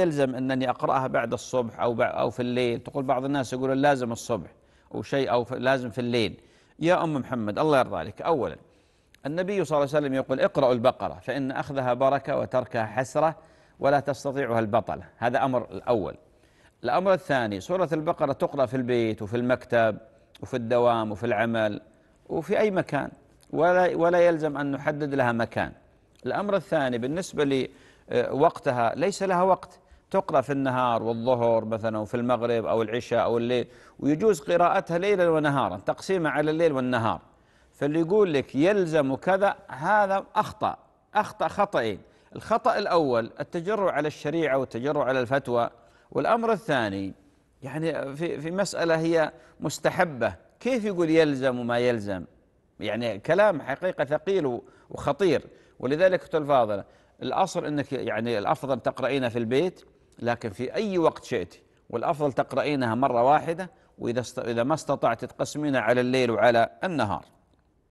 يلزم أنني أقرأها بعد الصبح أو أو في الليل تقول بعض الناس يقول لازم الصبح أو شيء أو لازم في الليل يا أم محمد الله يرضى عليك أولا النبي صلى الله عليه وسلم يقول اقرأوا البقرة فإن أخذها بركة وتركها حسرة ولا تستطيعها البطلة هذا أمر الأول الأمر الثاني سورة البقرة تقرأ في البيت وفي المكتب وفي الدوام وفي العمل وفي أي مكان ولا, ولا يلزم أن نحدد لها مكان الأمر الثاني بالنسبة لوقتها ليس لها وقت تقرأ في النهار والظهر مثلا وفي المغرب أو العشاء أو الليل ويجوز قراءتها ليلا ونهارا تقسيمها على الليل والنهار فاللي يقول لك يلزم كذا هذا أخطأ أخطأ خطئين الخطأ الأول التجرع على الشريعة والتجرع على الفتوى والأمر الثاني يعني في في مسألة هي مستحبة كيف يقول يلزم وما يلزم يعني كلام حقيقة ثقيل وخطير ولذلك الفاضلة الأصل أنك يعني الأفضل تقرأينها في البيت لكن في أي وقت شئت والأفضل تقرأينها مرة واحدة وإذا إذا ما استطعت تقسمينها على الليل وعلى النهار